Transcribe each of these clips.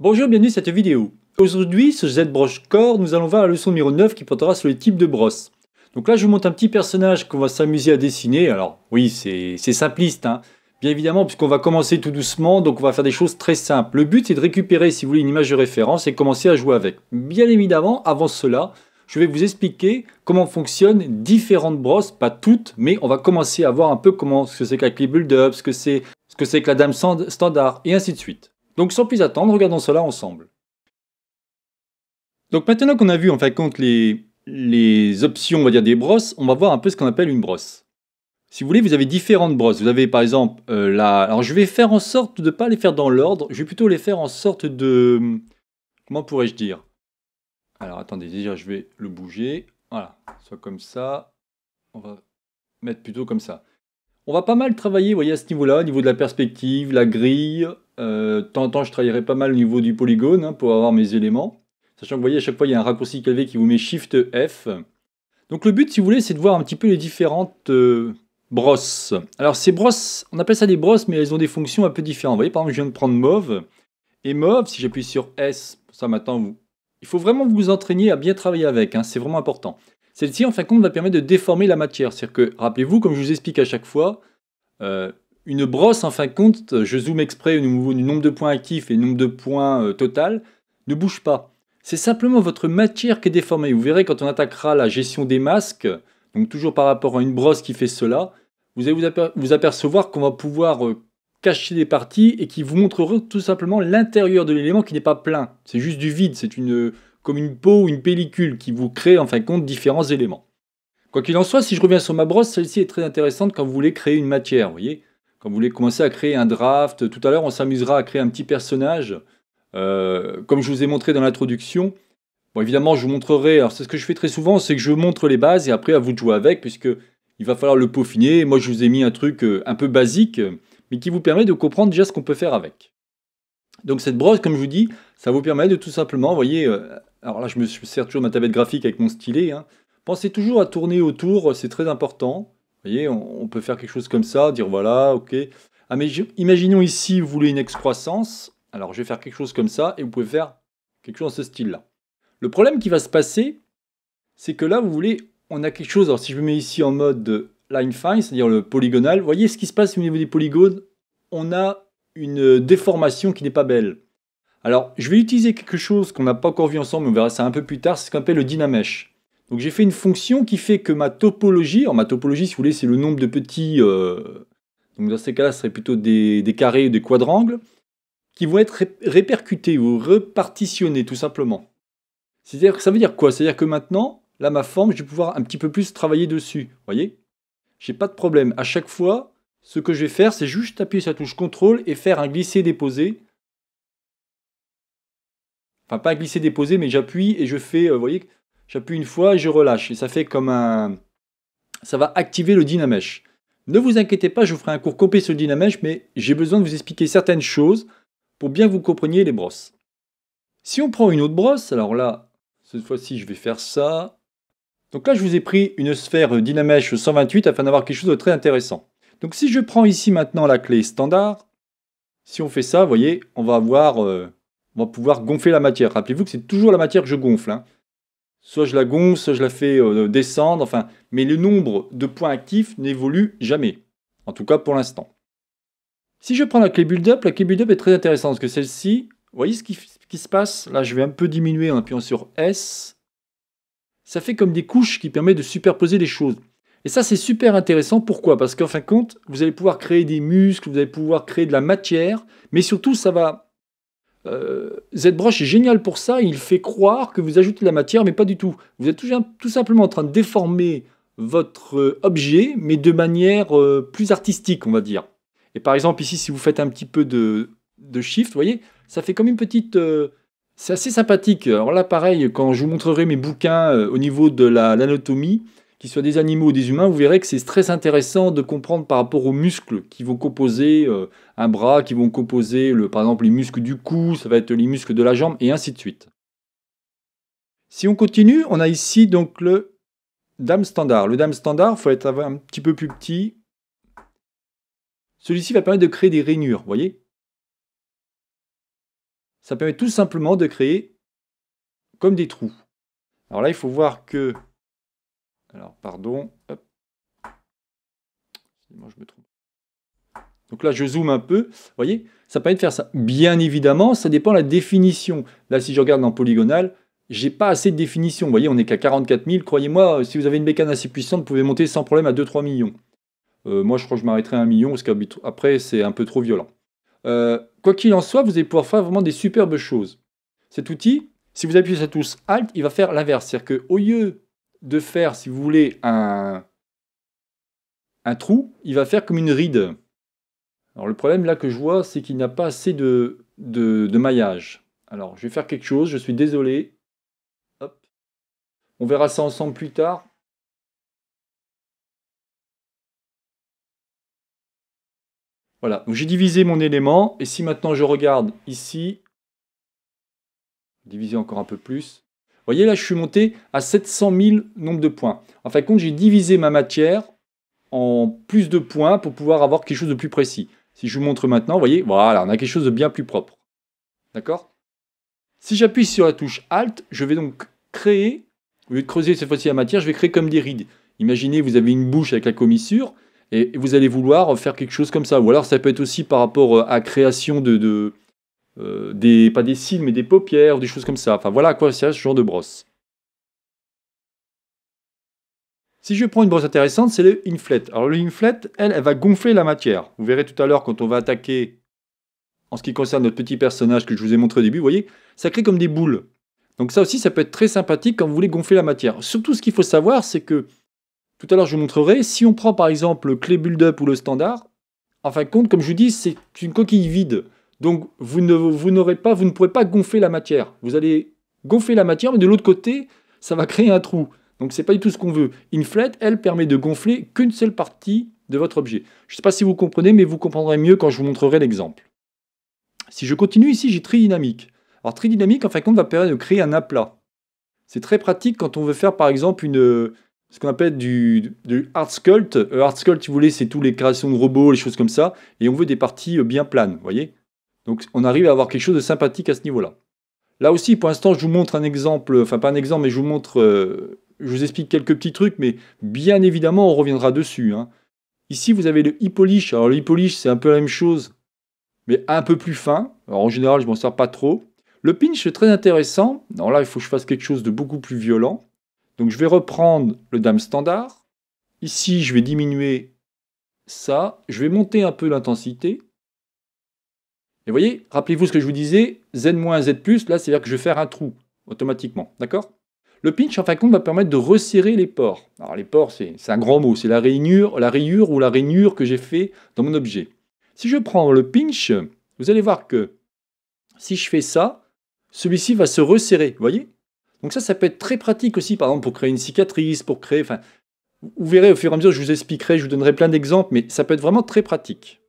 Bonjour, bienvenue à cette vidéo. Aujourd'hui, sur ZBrush Core, nous allons voir la leçon numéro 9 qui portera sur les types de brosse. Donc là, je vous montre un petit personnage qu'on va s'amuser à dessiner. Alors oui, c'est simpliste, hein. bien évidemment, puisqu'on va commencer tout doucement, donc on va faire des choses très simples. Le but, c'est de récupérer, si vous voulez, une image de référence et commencer à jouer avec. Bien évidemment, avant cela, je vais vous expliquer comment fonctionnent différentes brosses, pas toutes, mais on va commencer à voir un peu comment ce que c'est qu'un c'est ce que c'est que la dame standard, et ainsi de suite. Donc sans plus attendre, regardons cela ensemble. Donc maintenant qu'on a vu en fin de compte les, les options on va dire, des brosses, on va voir un peu ce qu'on appelle une brosse. Si vous voulez, vous avez différentes brosses. Vous avez par exemple euh, la... Alors je vais faire en sorte de ne pas les faire dans l'ordre, je vais plutôt les faire en sorte de... Comment pourrais-je dire Alors attendez, déjà je vais le bouger. Voilà, soit comme ça. On va mettre plutôt comme ça. On va pas mal travailler, vous voyez, à ce niveau-là, au niveau de la perspective, la grille, euh, de en temps, je travaillerai pas mal au niveau du polygone hein, pour avoir mes éléments. Sachant que vous voyez, à chaque fois, il y a un raccourci clavier qui vous met Shift F. Donc le but, si vous voulez, c'est de voir un petit peu les différentes euh, brosses. Alors ces brosses, on appelle ça des brosses, mais elles ont des fonctions un peu différentes. Vous voyez, par exemple, je viens de prendre Mauve. Et Mauve, si j'appuie sur S, ça m'attend vous... Il faut vraiment vous entraîner à bien travailler avec, hein. c'est vraiment important. Celle-ci, en fin de compte, va permettre de déformer la matière. C'est-à-dire que, rappelez-vous, comme je vous explique à chaque fois, euh, une brosse, en fin de compte, euh, je zoome exprès au niveau du nombre de points actifs et nombre de points euh, total, ne bouge pas. C'est simplement votre matière qui est déformée. Vous verrez quand on attaquera la gestion des masques, donc toujours par rapport à une brosse qui fait cela, vous allez vous apercevoir qu'on va pouvoir euh, cacher des parties et qui vous montreront tout simplement l'intérieur de l'élément qui n'est pas plein. C'est juste du vide, c'est une, comme une peau ou une pellicule qui vous crée en fin de compte différents éléments. Quoi qu'il en soit, si je reviens sur ma brosse, celle-ci est très intéressante quand vous voulez créer une matière, vous voyez quand vous voulez commencer à créer un draft, tout à l'heure on s'amusera à créer un petit personnage, euh, comme je vous ai montré dans l'introduction. Bon, évidemment, je vous montrerai, alors c'est ce que je fais très souvent, c'est que je montre les bases et après à vous de jouer avec, puisque il va falloir le peaufiner. Moi, je vous ai mis un truc euh, un peu basique, mais qui vous permet de comprendre déjà ce qu'on peut faire avec. Donc cette brosse, comme je vous dis, ça vous permet de tout simplement, voyez, euh, alors là je me sers toujours ma tablette graphique avec mon stylet, hein. pensez toujours à tourner autour, c'est très important voyez, on, peut faire quelque chose comme ça, dire voilà, ok. Ah, mais imaginons ici, vous voulez une excroissance. Alors je vais faire quelque chose comme ça et vous pouvez faire quelque chose de ce style-là. Le problème qui va se passer, c'est que là, vous voulez, on a quelque chose. Alors si je me mets ici en mode line fine, c'est-à-dire le polygonal, vous voyez ce qui se passe au niveau des polygones On a une déformation qui n'est pas belle. Alors, je vais utiliser quelque chose qu'on n'a pas encore vu ensemble, mais on verra ça un peu plus tard, c'est ce qu'on appelle le dynamesh. Donc j'ai fait une fonction qui fait que ma topologie, alors ma topologie si vous voulez c'est le nombre de petits, euh, donc dans ces cas-là ce serait plutôt des, carrés ou des quadrangles, qui vont être répercutés ou repartitionnés tout simplement. C'est-à-dire ça veut dire quoi C'est-à-dire que maintenant, là ma forme, je vais pouvoir un petit peu plus travailler dessus, Vous voyez J'ai pas de problème, à chaque fois, ce que je vais faire c'est juste appuyer sur la touche CTRL et faire un glisser-déposer, enfin pas un glisser déposer mais j'appuie et je fais, euh, vous voyez, J'appuie une fois et je relâche. Et ça fait comme un... Ça va activer le dynamèche. Ne vous inquiétez pas, je vous ferai un cours complet sur le dynamèche, mais j'ai besoin de vous expliquer certaines choses pour bien que vous compreniez les brosses. Si on prend une autre brosse, alors là, cette fois-ci, je vais faire ça. Donc là, je vous ai pris une sphère dynamèche 128 afin d'avoir quelque chose de très intéressant. Donc si je prends ici maintenant la clé standard, si on fait ça, vous voyez, on va avoir... Euh, on va pouvoir gonfler la matière. Rappelez-vous que c'est toujours la matière que je gonfle. Hein. Soit je la gonfle, soit je la fais euh, descendre, enfin, mais le nombre de points actifs n'évolue jamais. En tout cas pour l'instant. Si je prends la clé build-up, la clé build-up est très intéressante parce que celle-ci, vous voyez ce ce qui se passe Là, je vais un peu diminuer en appuyant sur S. Ça fait comme des couches qui permettent de superposer les choses. Et ça, c'est super intéressant. Pourquoi Parce qu'en fin de compte, vous allez pouvoir créer des muscles, vous allez pouvoir créer de la matière, mais surtout, ça va cette euh, ZBrush est génial pour ça, il fait croire que vous ajoutez de la matière, mais pas du tout. Vous êtes tout, simplement en train de déformer votre euh, objet, mais de manière euh, plus artistique, on va dire. Et par exemple, ici, si vous faites un petit peu de, shift, vous voyez, ça fait comme une petite... c'est assez sympathique. Alors là, pareil, quand je vous montrerai mes bouquins au niveau de l'anatomie, qu'ils soient des animaux ou des humains, vous verrez que c'est très intéressant de comprendre par rapport aux muscles qui vont composer euh, un bras, qui vont composer le, par exemple les muscles du cou, ça va être les muscles de la jambe, et ainsi de suite. Si on continue, on a ici donc le dame standard. Le dame standard, il faut être un petit peu plus petit. Celui-ci va permettre de créer des rainures, vous voyez Ça permet tout simplement de créer comme des trous. Alors là, il faut voir que alors, pardon. Moi, je me trompe. Donc là, je zoome un peu. Vous voyez, ça permet de faire ça. Bien évidemment, ça dépend de la définition. Là, si je regarde en polygonal, n'ai pas assez de définition. Vous voyez, on n'est qu'à 44 000. Croyez-moi, euh, si vous avez une bécane assez puissante, vous pouvez monter sans problème à 2-3 millions. Euh, moi, je crois que je m'arrêterai à 1 million parce qu'après, c'est un peu trop violent. Euh, quoi qu'il en soit, vous allez pouvoir faire vraiment des superbes choses. Cet outil, si vous appuyez sur touche Alt, il va faire l'inverse. C'est-à-dire qu'au lieu de faire, si vous voulez, un, un trou, il va faire comme une ride. Alors le problème là que je vois, c'est qu'il n'a pas assez de, de, maillage. Alors je vais faire quelque chose, je suis désolé. On verra ça ensemble plus tard. Voilà, j'ai divisé mon élément, et si maintenant je regarde ici, diviser encore un peu plus, voyez là, je suis monté à 700 000 nombres de points. En fin de compte, j'ai divisé ma matière en plus de points pour pouvoir avoir quelque chose de plus précis. Si je vous montre maintenant, vous voyez, voilà, on a quelque chose de bien plus propre. D'accord Si j'appuie sur la touche Alt, je vais donc créer, au lieu de creuser cette fois-ci la matière, je vais créer comme des rides. Imaginez, vous avez une bouche avec la commissure, et vous allez vouloir faire quelque chose comme ça. Ou alors ça peut être aussi par rapport euh, à création de, de, euh, des, pas des cils, mais des paupières, des choses comme ça. Enfin voilà à quoi sert ce genre de brosse. Si je prends une brosse intéressante, c'est le inflet. Alors le inflet, elle, elle va gonfler la matière. Vous verrez tout à l'heure quand on va attaquer, en ce qui concerne notre petit personnage que je vous ai montré au début, vous voyez, ça crée comme des boules. Donc ça aussi, ça peut être très sympathique quand vous voulez gonfler la matière. Surtout, ce qu'il faut savoir, c'est que, tout à l'heure je vous montrerai, si on prend par exemple le clé build-up ou le standard, en fin de compte, comme je vous dis, c'est une coquille vide. Donc vous ne, vous pas, vous ne pourrez pas gonfler la matière. Vous allez gonfler la matière, mais de l'autre côté, ça va créer un trou. Donc n'est pas du tout ce qu'on veut. Inflate, elle permet de gonfler qu'une seule partie de votre objet. Je ne sais pas si vous comprenez, mais vous comprendrez mieux quand je vous montrerai l'exemple. Si je continue ici, j'ai tridynamique. Alors tridynamique, en fin de compte, va permettre de créer un aplat. C'est très pratique quand on veut faire par exemple une, ce qu'on appelle du, hard sculpt. Euh, hard sculpt, si vous voulez, c'est toutes les créations de robots, les choses comme ça, et on veut des parties euh, bien planes, vous voyez donc on arrive à avoir quelque chose de sympathique à ce niveau-là. Là aussi, pour l'instant, je vous montre un exemple, enfin pas un exemple, mais je vous montre, euh, je vous explique quelques petits trucs, mais bien évidemment, on reviendra dessus. Hein. Ici, vous avez le e Alors le hypolish, c'est un peu la même chose, mais un peu plus fin. Alors en général, je m'en sers pas trop. Le pinch, c'est très intéressant. Alors là, il faut que je fasse quelque chose de beaucoup plus violent. Donc je vais reprendre le dame standard. Ici, je vais diminuer ça. Je vais monter un peu l'intensité. Et vous voyez, rappelez-vous ce que je vous disais, z moins z là, c'est-à-dire que je vais faire un trou automatiquement, d'accord Le pinch, en fin de compte, va permettre de resserrer les pores. Alors les pores, c'est un grand mot, c'est la rayure, la rayure ou la rainure que j'ai fait dans mon objet. Si je prends le pinch, vous allez voir que si je fais ça, celui-ci va se resserrer, vous voyez Donc ça, ça peut être très pratique aussi, par exemple, pour créer une cicatrice, pour créer... Enfin, vous verrez au fur et à mesure, je vous expliquerai, je vous donnerai plein d'exemples, mais ça peut être vraiment très pratique.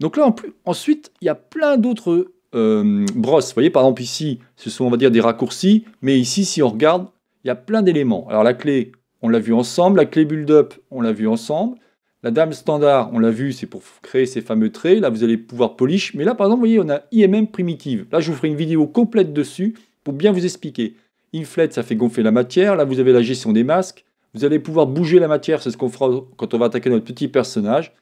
Donc là, en plus, ensuite, il y a plein d'autres euh, brosses. Vous voyez, par exemple, ici, ce sont, on va dire, des raccourcis. Mais ici, si on regarde, il y a plein d'éléments. Alors la clé, on l'a vu ensemble. La clé build-up, on l'a vu ensemble. La dame standard, on l'a vu, c'est pour créer ces fameux traits. Là, vous allez pouvoir polish. Mais là, par exemple, vous voyez, on a IMM primitive. Là, je vous ferai une vidéo complète dessus pour bien vous expliquer. Inflate, ça fait gonfler la matière. Là, vous avez la gestion des masques. Vous allez pouvoir bouger la matière. C'est ce qu'on fera quand on va attaquer notre petit personnage.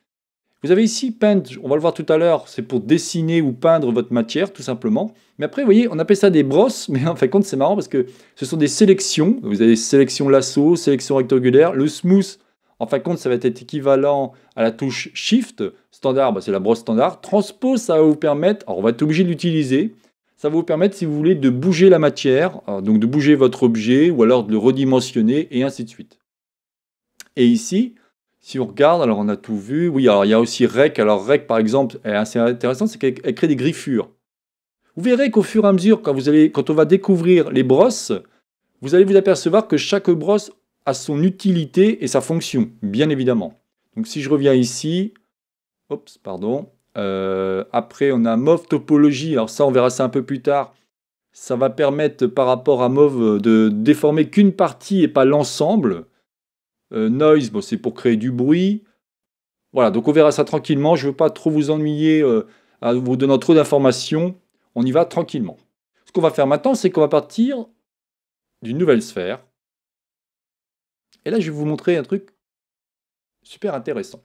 Vous avez ici Paint, on va le voir tout à l'heure, c'est pour dessiner ou peindre votre matière tout simplement. Mais après, vous voyez, on appelle ça des brosses, mais en fin de compte, c'est marrant parce que ce sont des sélections. Vous avez sélection lasso, sélection rectangulaire, le smooth, en fin de compte, ça va être équivalent à la touche Shift, standard, bah, c'est la brosse standard. Transpose, ça va vous permettre, alors on va être obligé de l'utiliser, ça va vous permettre, si vous voulez, de bouger la matière, hein, donc de bouger votre objet ou alors de le redimensionner et ainsi de suite. Et ici, si on regarde, alors on a tout vu. Oui, alors il y a aussi REC. Alors REC, par exemple, est assez intéressant, c'est qu'elle crée des griffures. Vous verrez qu'au fur et à mesure, quand, vous quand on va découvrir les brosses, vous allez vous apercevoir que chaque brosse a son utilité et sa fonction, bien évidemment. Donc si je reviens ici, pardon. Euh, après, on a MOV topologie. Alors ça, on verra ça un peu plus tard. Ça va permettre par rapport à MOV de déformer qu'une partie et pas l'ensemble. Euh, noise, c'est pour créer du bruit. Voilà, donc on verra ça tranquillement. Je ne veux pas trop vous ennuyer en euh, vous donnant trop d'informations. On y va tranquillement. Ce qu'on va faire maintenant, c'est qu'on va partir d'une nouvelle sphère. Et là, je vais vous montrer un truc super intéressant.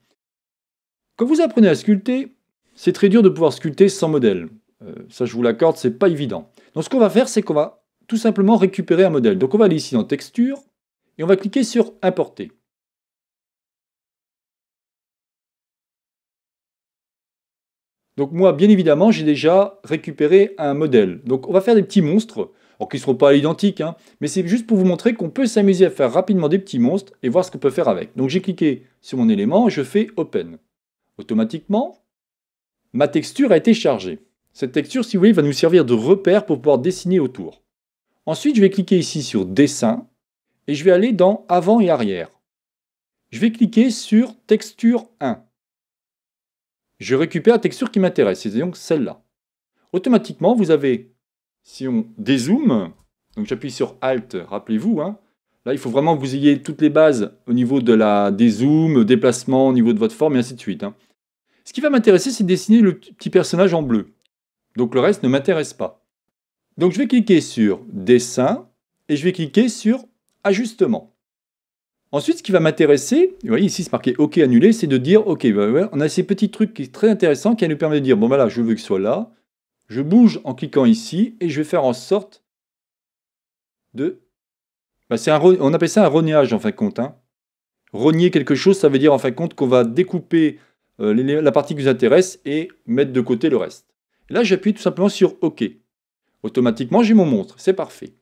Quand vous apprenez à sculpter, c'est très dur de pouvoir sculpter sans modèle. Euh, ça, je vous l'accorde, c'est pas évident. Donc, ce qu'on va faire, c'est qu'on va tout simplement récupérer un modèle. Donc, on va aller ici dans Texture, et on va cliquer sur Importer. Donc moi, bien évidemment, j'ai déjà récupéré un modèle. Donc on va faire des petits monstres, alors qu'ils ne seront pas identiques. Hein. mais c'est juste pour vous montrer qu'on peut s'amuser à faire rapidement des petits monstres et voir ce qu'on peut faire avec. Donc j'ai cliqué sur mon élément, je fais Open. Automatiquement, ma texture a été chargée. Cette texture, si vous voulez, va nous servir de repère pour pouvoir dessiner autour. Ensuite, je vais cliquer ici sur Dessin, et je vais aller dans Avant et arrière. Je vais cliquer sur Texture 1. Je récupère la texture qui m'intéresse, c'est donc celle-là. Automatiquement, vous avez, si on dézoome, donc j'appuie sur Alt, rappelez-vous, hein, là il faut vraiment que vous ayez toutes les bases au niveau de la dézoom, déplacement, au niveau de votre forme et ainsi de suite. Hein. Ce qui va m'intéresser, c'est de dessiner le petit personnage en bleu. Donc le reste ne m'intéresse pas. Donc je vais cliquer sur Dessin et je vais cliquer sur ajustement. Ensuite, ce qui va m'intéresser, vous voyez ici c'est marqué OK annulé, c'est de dire OK, bah, on a ces petits trucs qui sont très intéressants qui nous permettent de dire bon voilà, bah, je veux que ce soit là, je bouge en cliquant ici et je vais faire en sorte de. Bah, on appelle ça un rognage en fin de compte. Hein. Rogner quelque chose, ça veut dire en fin de compte qu'on va découper euh, la partie qui nous intéresse et mettre de côté le reste. là, j'appuie tout simplement sur OK. Automatiquement, j'ai mon montre, c'est parfait.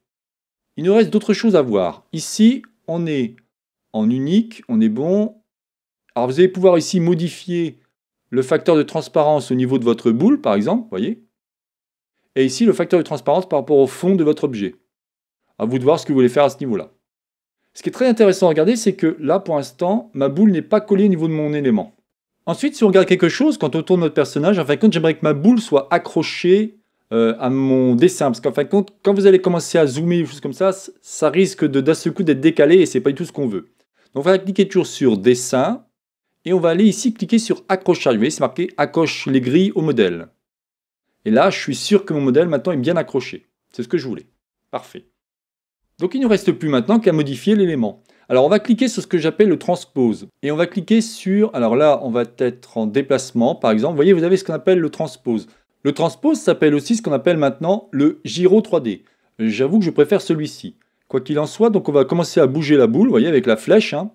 Il nous reste d'autres choses à voir. Ici, on est en unique, on est bon. Alors vous allez pouvoir ici modifier le facteur de transparence au niveau de votre boule, par exemple, voyez. Et ici, le facteur de transparence par rapport au fond de votre objet. À vous de voir ce que vous voulez faire à ce niveau-là. Ce qui est très intéressant à regarder, c'est que là, pour l'instant, ma boule n'est pas collée au niveau de mon élément. Ensuite, si on regarde quelque chose, quand on tourne notre personnage, en fin de compte, j'aimerais que ma boule soit accrochée euh, à mon dessin. Parce qu'en fin de compte, quand vous allez commencer à zoomer, choses comme ça, ça risque d'un seul coup d'être décalé et c'est pas du tout ce qu'on veut. Donc on va cliquer toujours sur dessin et on va aller ici cliquer sur accrochage. Vous voyez, c'est marqué accroche les grilles au modèle. Et là, je suis sûr que mon modèle maintenant est bien accroché. C'est ce que je voulais. Parfait. Donc il ne reste plus maintenant qu'à modifier l'élément. Alors on va cliquer sur ce que j'appelle le transpose. Et on va cliquer sur, alors là on va être en déplacement par exemple. Vous voyez vous avez ce qu'on appelle le transpose. Le transpose s'appelle aussi ce qu'on appelle maintenant le gyro 3D. J'avoue que je préfère celui-ci. Quoi qu'il en soit, donc on va commencer à bouger la boule, vous voyez, avec la flèche. Hein.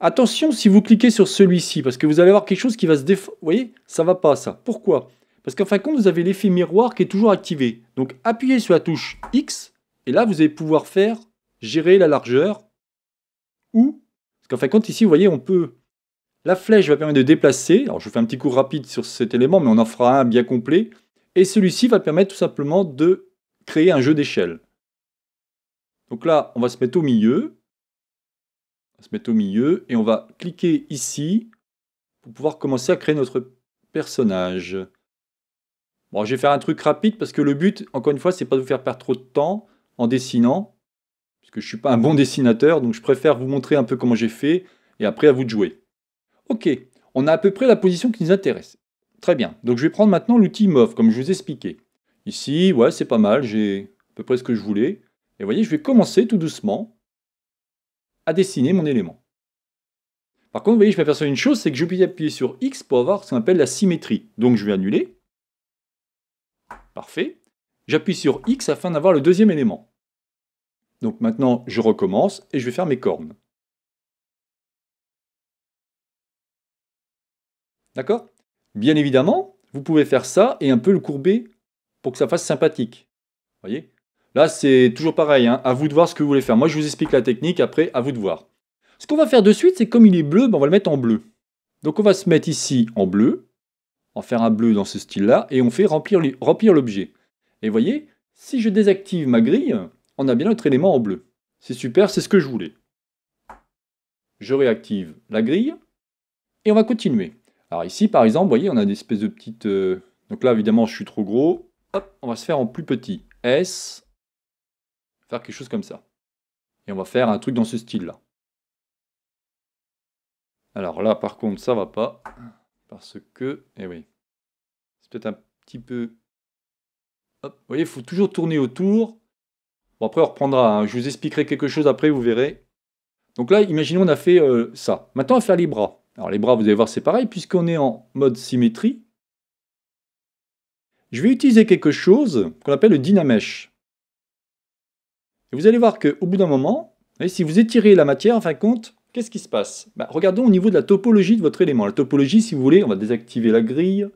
Attention si vous cliquez sur celui-ci, parce que vous allez avoir quelque chose qui va se défendre. Vous voyez, ça va pas ça. Pourquoi Parce qu'en fin de compte, vous avez l'effet miroir qui est toujours activé. Donc appuyez sur la touche X, et là vous allez pouvoir faire gérer la largeur. Ou, parce qu'en fin de compte, ici, vous voyez, on peut la flèche va permettre de déplacer, alors je fais un petit cours rapide sur cet élément, mais on en fera un bien complet, et celui-ci va permettre tout simplement de créer un jeu d'échelle. Donc là, on va se mettre au milieu, on va se mettre au milieu, et on va cliquer ici pour pouvoir commencer à créer notre personnage. Bon, je vais faire un truc rapide parce que le but, encore une fois, c'est pas de vous faire perdre trop de temps en dessinant, puisque je ne suis pas un bon dessinateur, donc je préfère vous montrer un peu comment j'ai fait, et après à vous de jouer. Ok, on a à peu près la position qui nous intéresse. Très bien, donc je vais prendre maintenant l'outil MOV, comme je vous ai expliqué. Ici, ouais, c'est pas mal, j'ai à peu près ce que je voulais. Et vous voyez, je vais commencer tout doucement à dessiner mon élément. Par contre, vous voyez, je m'aperçois une chose, c'est que je peux appuyer sur X pour avoir ce qu'on appelle la symétrie. Donc je vais annuler. Parfait. J'appuie sur X afin d'avoir le deuxième élément. Donc maintenant, je recommence et je vais faire mes cornes. D'accord Bien évidemment, vous pouvez faire ça et un peu le courber pour que ça fasse sympathique. voyez Là, c'est toujours pareil. Hein. à vous de voir ce que vous voulez faire. Moi, je vous explique la technique. Après, à vous de voir. Ce qu'on va faire de suite, c'est comme il est bleu, ben, on va le mettre en bleu. Donc, on va se mettre ici en bleu. En faire un bleu dans ce style-là. Et on fait remplir l'objet. Et vous voyez, si je désactive ma grille, on a bien notre élément en bleu. C'est super, c'est ce que je voulais. Je réactive la grille. Et on va continuer. Alors ici, par exemple, vous voyez, on a des espèces de petites... Euh, donc là, évidemment, je suis trop gros. Hop, on va se faire en plus petit. S. Faire quelque chose comme ça. Et on va faire un truc dans ce style-là. Alors là, par contre, ça va pas. Parce que... Eh oui. C'est peut-être un petit peu... Hop, vous voyez, il faut toujours tourner autour. Bon, après, on reprendra. Hein. Je vous expliquerai quelque chose après, vous verrez. Donc là, imaginons, on a fait euh, ça. Maintenant, on va faire les bras. Alors les bras, vous allez voir, c'est pareil, puisqu'on est en mode symétrie. Je vais utiliser quelque chose qu'on appelle le dynamèche. Et vous allez voir qu'au bout d'un moment, si vous étirez la matière, en fin de compte, qu'est-ce qui se passe bah, Regardons au niveau de la topologie de votre élément. La topologie, si vous voulez, on va désactiver la grille.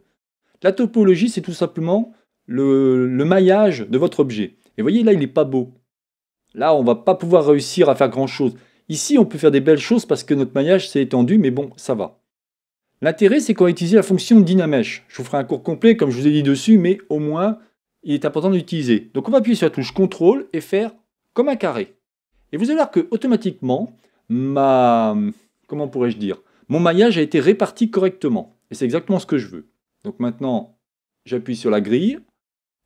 La topologie, c'est tout simplement le, le, maillage de votre objet. Et vous voyez, là, il n'est pas beau. Là, on ne va pas pouvoir réussir à faire grand-chose. Ici, on peut faire des belles choses parce que notre maillage s'est étendu, mais bon, ça va. L'intérêt, c'est qu'on va utiliser la fonction dynamesh. Je vous ferai un cours complet, comme je vous ai dit dessus, mais au moins, il est important d'utiliser. Donc, on va appuyer sur la touche CTRL et faire comme un carré. Et vous allez voir que, automatiquement, ma... comment pourrais-je dire Mon maillage a été réparti correctement. Et c'est exactement ce que je veux. Donc maintenant, j'appuie sur la grille,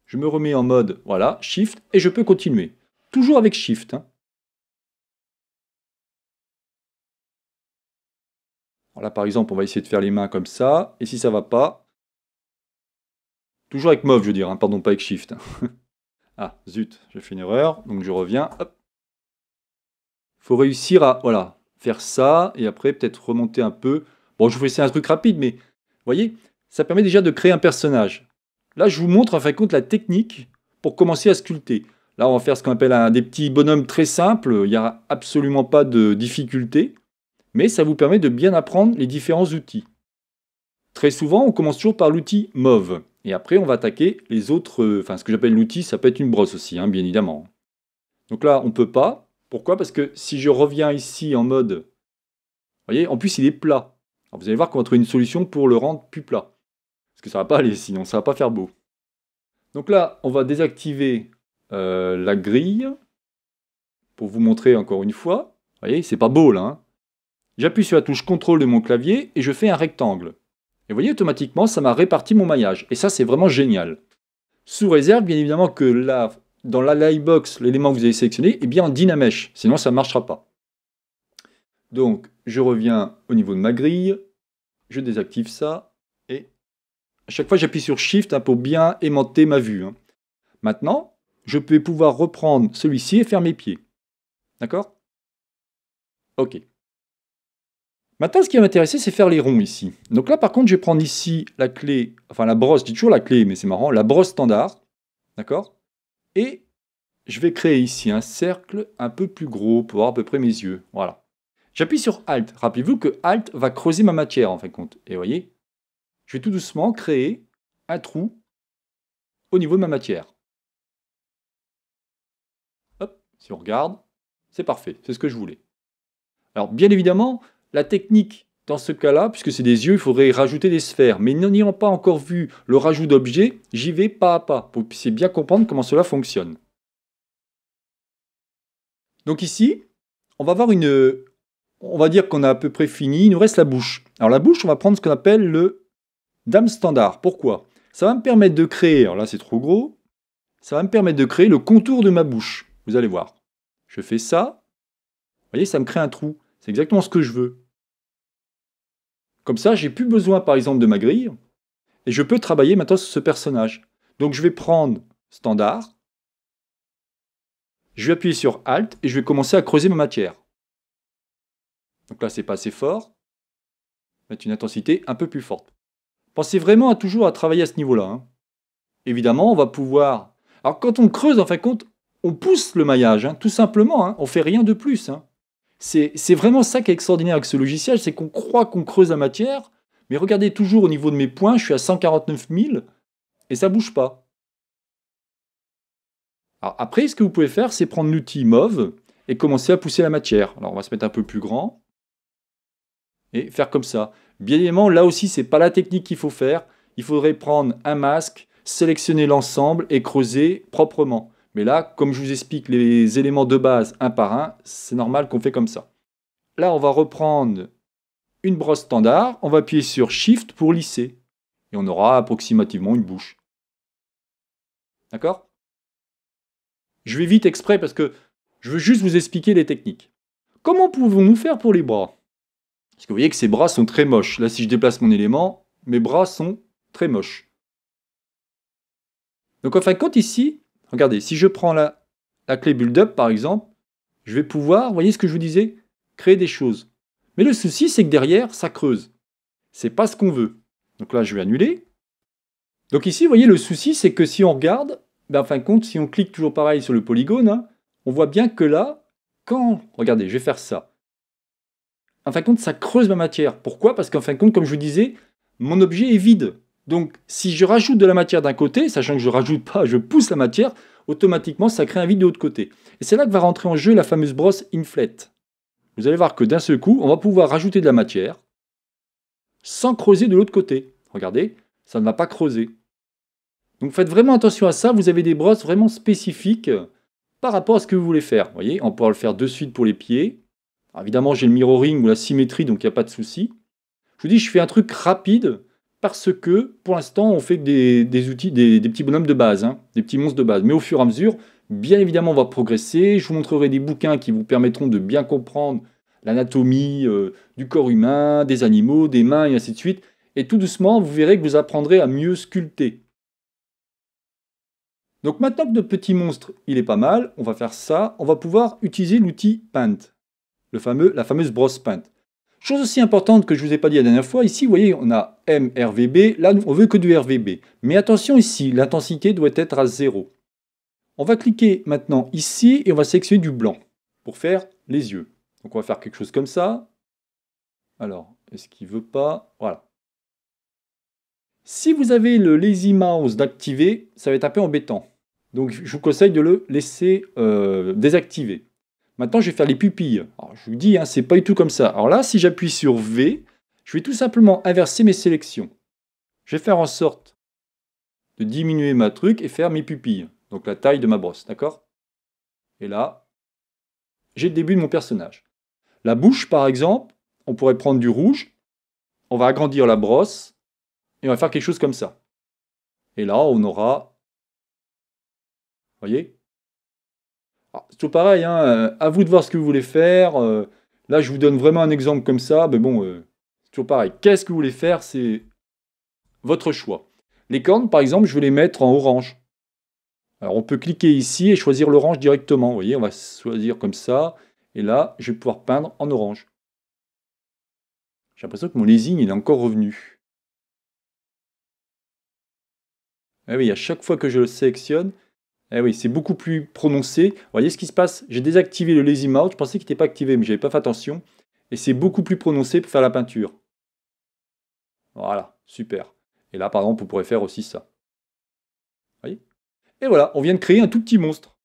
je me remets en mode, voilà, Shift, et je peux continuer. Toujours avec Shift. Hein. Là, par exemple, on va essayer de faire les mains comme ça. Et si ça va pas, toujours avec mauve, je veux dire, hein, pardon, pas avec shift. ah, zut, j'ai fait une erreur. Donc je reviens. Il Faut réussir à, voilà, faire ça et après peut-être remonter un peu. Bon, je vous fais un truc rapide, mais vous voyez, ça permet déjà de créer un personnage. Là, je vous montre en fin compte la technique pour commencer à sculpter. Là, on va faire ce qu'on appelle un, des petits bonhommes très simples. Il n'y a absolument pas de difficulté mais ça vous permet de bien apprendre les différents outils. Très souvent, on commence toujours par l'outil Mauve. et après on va attaquer les autres, euh, enfin ce que j'appelle l'outil, ça peut être une brosse aussi, hein, bien évidemment. Donc là, on ne peut pas. Pourquoi Parce que si je reviens ici en mode, Vous voyez, en plus il est plat. Alors vous allez voir qu'on va trouver une solution pour le rendre plus plat. Parce que ça ne va pas aller sinon, ça ne va pas faire beau. Donc là, on va désactiver euh, la grille pour vous montrer encore une fois. Vous voyez, c'est pas beau là. Hein J'appuie sur la touche CTRL de mon clavier et je fais un rectangle. Et vous voyez, automatiquement, ça m'a réparti mon maillage. Et ça, c'est vraiment génial. Sous réserve, bien évidemment, que la, dans la Livebox, l'élément que vous avez sélectionné est eh bien en dynamèche. Sinon, ça ne marchera pas. Donc, je reviens au niveau de ma grille. Je désactive ça. Et à chaque fois, j'appuie sur Shift hein, pour bien aimanter ma vue. Hein. Maintenant, je peux pouvoir reprendre celui-ci et faire mes pieds. D'accord Ok. Maintenant, ce qui va m'intéresser, c'est faire les ronds ici. Donc là, par contre, je vais prendre ici la clé, enfin la brosse, je dis toujours la clé, mais c'est marrant, la brosse standard, d'accord Et je vais créer ici un cercle un peu plus gros pour avoir à peu près mes yeux, voilà. J'appuie sur Alt. Rappelez-vous que Alt va creuser ma matière, en fin de compte. Et voyez, je vais tout doucement créer un trou au niveau de ma matière. Hop, si on regarde, c'est parfait, c'est ce que je voulais. Alors, bien évidemment, la technique, dans ce cas-là, puisque c'est des yeux, il faudrait rajouter des sphères. Mais n'ayant pas encore vu le rajout d'objets, j'y vais pas à pas pour que vous puissiez bien comprendre comment cela fonctionne. Donc ici, on va avoir une... On va dire qu'on a à peu près fini, il nous reste la bouche. Alors la bouche, on va prendre ce qu'on appelle le dame standard. Pourquoi Ça va me permettre de créer, alors là c'est trop gros, ça va me permettre de créer le contour de ma bouche. Vous allez voir. Je fais ça. Vous voyez, ça me crée un trou. C'est exactement ce que je veux. Comme ça, j'ai plus besoin, par exemple, de ma grille, et je peux travailler maintenant sur ce personnage. Donc je vais prendre standard, je vais appuyer sur Alt et je vais commencer à creuser ma matière. Donc là, c'est pas assez fort. Mettre une intensité un peu plus forte. Pensez vraiment à toujours à travailler à ce niveau-là. Hein. Évidemment, on va pouvoir... Alors quand on creuse, en fin de compte, on pousse le maillage, hein, tout simplement. on hein. On fait rien de plus. C'est vraiment ça qui est extraordinaire avec ce logiciel, c'est qu'on croit qu'on creuse la matière, mais regardez toujours au niveau de mes points, je suis à 149 000 et ça bouge pas. après, ce que vous pouvez faire, c'est prendre l'outil Move et commencer à pousser la matière. Alors on va se mettre un peu plus grand et faire comme ça. Bien évidemment, là aussi, c'est pas la technique qu'il faut faire. Il faudrait prendre un masque, sélectionner l'ensemble et creuser proprement. Mais là, comme je vous explique les éléments de base un par un, c'est normal qu'on fait comme ça. Là, on va reprendre une brosse standard, on va appuyer sur Shift pour lisser. Et on aura approximativement une bouche. D'accord Je vais vite exprès parce que je veux juste vous expliquer les techniques. Comment pouvons-nous faire pour les bras Parce que vous voyez que ces bras sont très moches. Là, si je déplace mon élément, mes bras sont très moches. Donc en fin de compte, ici, Regardez, si je prends la, clé build-up, par exemple, je vais pouvoir, voyez ce que je vous disais, créer des choses. Mais le souci, c'est que derrière, ça creuse. C'est pas ce qu'on veut. Donc là, je vais annuler. Donc ici, vous voyez, le souci, c'est que si on regarde, ben, en fin de compte, si on clique toujours pareil sur le polygone, hein, on voit bien que là, quand... Regardez, je vais faire ça. En fin de compte, ça creuse ma matière. Pourquoi Parce qu'en fin de compte, comme je vous disais, mon objet est vide. Donc si je rajoute de la matière d'un côté, sachant que je ne rajoute pas, je pousse la matière, automatiquement ça crée un vide de l'autre côté. Et c'est là que va rentrer en jeu la fameuse brosse inflate. Vous allez voir que d'un seul coup, on va pouvoir rajouter de la matière sans creuser de l'autre côté. Regardez, ça ne va pas creuser. Donc faites vraiment attention à ça, vous avez des brosses vraiment spécifiques par rapport à ce que vous voulez faire. Vous voyez, on pourra le faire de suite pour les pieds. évidemment, j'ai le mirroring ou la symétrie, donc il n'y a pas de souci. Je vous dis, je fais un truc rapide parce que pour l'instant, on fait des, des outils, des, petits bonhommes de base, hein, des petits monstres de base. Mais au fur et à mesure, bien évidemment, on va progresser. Je vous montrerai des bouquins qui vous permettront de bien comprendre l'anatomie euh, du corps humain, des animaux, des mains, et ainsi de suite. Et tout doucement, vous verrez que vous apprendrez à mieux sculpter. Donc maintenant que de petit monstre, il est pas mal, on va faire ça. On va pouvoir utiliser l'outil Paint, le fameux, la fameuse brosse Paint. Chose aussi importante que je ne vous ai pas dit la dernière fois, ici vous voyez on a MRVB, là on veut que du RVB. Mais attention ici, l'intensité doit être à 0. On va cliquer maintenant ici et on va sélectionner du blanc pour faire les yeux. Donc on va faire quelque chose comme ça. Alors, est-ce qu'il veut pas Voilà. Si vous avez le Lazy Mouse d'activer, ça va être un peu embêtant. Donc je vous conseille de le laisser euh, désactiver. Maintenant, je vais faire les pupilles. Alors, je vous dis, hein, c'est pas du tout comme ça. Alors là, si j'appuie sur V, je vais tout simplement inverser mes sélections. Je vais faire en sorte de diminuer ma truc et faire mes pupilles. Donc la taille de ma brosse, d'accord Et là, j'ai le début de mon personnage. La bouche, par exemple, on pourrait prendre du rouge, on va agrandir la brosse, et on va faire quelque chose comme ça. Et là, on aura... Vous voyez ah, c'est tout pareil, hein, euh, à vous de voir ce que vous voulez faire. Euh, là, je vous donne vraiment un exemple comme ça, mais bon, euh, c'est toujours pareil. Qu'est-ce que vous voulez faire C'est votre choix. Les cornes, par exemple, je vais les mettre en orange. Alors, on peut cliquer ici et choisir l'orange directement. Vous voyez, on va choisir comme ça. Et là, je vais pouvoir peindre en orange. J'ai l'impression que mon lésine, est encore revenu. Ah oui, à chaque fois que je le sélectionne, eh oui, c'est beaucoup plus prononcé. Vous voyez ce qui se passe J'ai désactivé le lazy mount. Je pensais qu'il n'était pas activé, mais n'avais pas fait attention. Et c'est beaucoup plus prononcé pour faire la peinture. Voilà, super. Et là, par exemple, vous pourrez faire aussi ça. Vous voyez Et voilà, on vient de créer un tout petit monstre.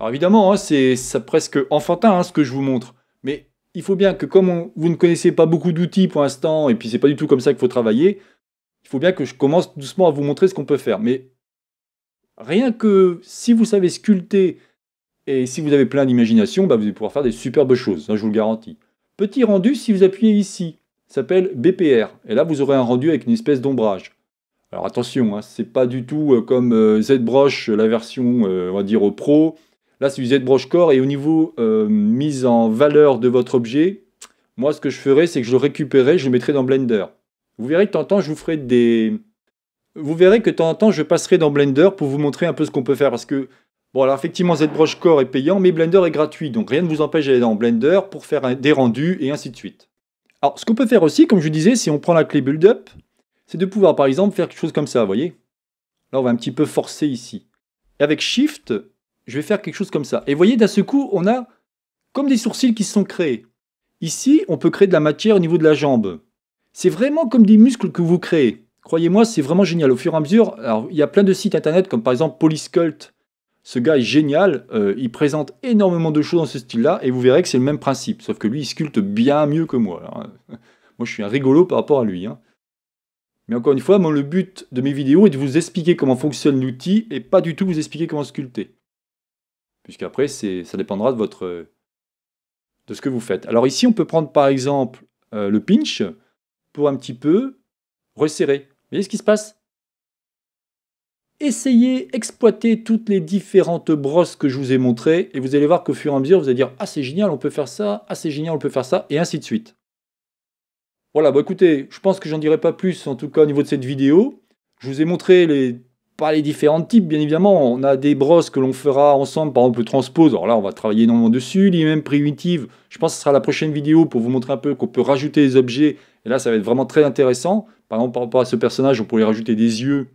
Alors évidemment, hein, c'est c'est presque enfantin hein, ce que je vous montre. Mais il faut bien que comme vous ne connaissez pas beaucoup d'outils pour l'instant, et puis c'est pas du tout comme ça qu'il faut travailler, il faut bien que je commence doucement à vous montrer ce qu'on peut faire. Mais Rien que si vous savez sculpter et si vous avez plein d'imagination, bah, vous allez pouvoir faire des superbes choses, je vous le garantis. Petit rendu si vous appuyez ici, s'appelle BPR. Et là, vous aurez un rendu avec une espèce d'ombrage. Alors attention, ce hein, c'est pas du tout euh, comme euh, ZBrush, la version, euh, on va dire, pro. Là, c'est du ZBrush Core et au niveau mise en valeur de votre objet, moi, ce que je ferais, c'est que je le récupérerai, je le mettrai dans Blender. Vous verrez que de temps en temps, je vous ferai des, vous verrez que de temps en temps, je passerai dans Blender pour vous montrer un peu ce qu'on peut faire. Parce que, bon, alors effectivement, broche Core est payant, mais Blender est gratuit. Donc rien ne vous empêche d'aller dans Blender pour faire des rendus et ainsi de suite. Alors, ce qu'on peut faire aussi, comme je disais, si on prend la clé Build Up, c'est de pouvoir, par exemple, faire quelque chose comme ça, vous voyez Là, on va un petit peu forcer ici. Et avec Shift, je vais faire quelque chose comme ça. Et vous voyez, d'un seul coup, on a comme des sourcils qui se sont créés. Ici, on peut créer de la matière au niveau de la jambe. C'est vraiment comme des muscles que vous créez. Croyez-moi, c'est vraiment génial. Au fur et à mesure, alors, il y a plein de sites internet comme par exemple Polysculpt. Ce gars est génial, euh, il présente énormément de choses dans ce style-là et vous verrez que c'est le même principe, sauf que lui il sculpte bien mieux que moi. Hein. moi je suis un rigolo par rapport à lui. Hein. Mais encore une fois, moi, le but de mes vidéos est de vous expliquer comment fonctionne l'outil et pas du tout vous expliquer comment sculpter. Puisqu'après, ça dépendra de, votre, euh, de ce que vous faites. Alors ici, on peut prendre par exemple euh, le pinch pour un petit peu resserrer voyez ce qui se passe Essayez, exploitez toutes les différentes brosses que je vous ai montrées et vous allez voir qu'au fur et à mesure, vous allez dire Ah, c'est génial, on peut faire ça, ah, c'est génial, on peut faire ça, et ainsi de suite. Voilà, bah écoutez, je pense que j'en dirai pas plus, en tout cas au niveau de cette vidéo. Je vous ai montré les, pas les différents types, bien évidemment. On a des brosses que l'on fera ensemble, par exemple le transpose. Alors là, on va travailler énormément dessus. L'IMM primitive, je pense que ce sera la prochaine vidéo pour vous montrer un peu qu'on peut rajouter des objets. Et là, ça va être vraiment très intéressant. Par exemple, par rapport à ce personnage, on pourrait rajouter des yeux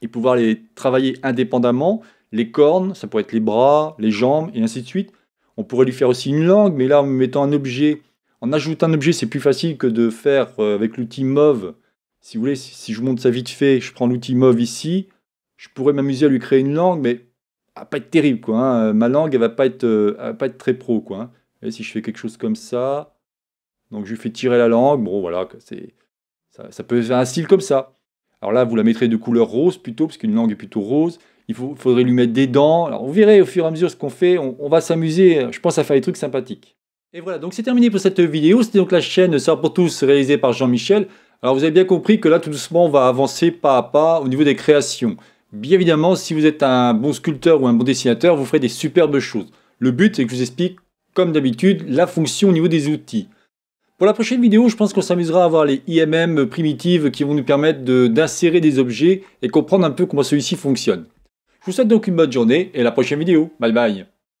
et pouvoir les travailler indépendamment. Les cornes, ça pourrait être les bras, les jambes, et ainsi de suite. On pourrait lui faire aussi une langue, mais là, en mettant un objet, en ajoutant un objet, c'est plus facile que de faire euh, avec l'outil Move. Si vous voulez, si je montre ça vite fait, je prends l'outil Move ici, je pourrais m'amuser à lui créer une langue, mais elle va pas être terrible, quoi. Hein. Euh, ma langue, elle va pas être, euh, pas être très pro, quoi. Hein. Et si je fais quelque chose comme ça, donc je lui fais tirer la langue, bon, voilà, c'est ça, peut faire un style comme ça. Alors là, vous la mettrez de couleur rose plutôt, parce qu'une langue est plutôt rose. Il faudrait lui mettre des dents. Alors, on verrez au fur et à mesure ce qu'on fait. On, va s'amuser. Je pense à faire des trucs sympathiques. Et voilà, donc c'est terminé pour cette vidéo. C'était donc la chaîne sort pour tous réalisée par Jean-Michel. Alors, vous avez bien compris que là, tout doucement, on va avancer pas à pas au niveau des créations. Bien évidemment, si vous êtes un bon sculpteur ou un bon dessinateur, vous ferez des superbes choses. Le but, c'est que je vous explique, comme d'habitude, la fonction au niveau des outils. Pour la prochaine vidéo, je pense qu'on s'amusera à voir les IMM primitives qui vont nous permettre d'insérer des objets et comprendre un peu comment celui-ci fonctionne. Je vous souhaite donc une bonne journée et à la prochaine vidéo. Bye bye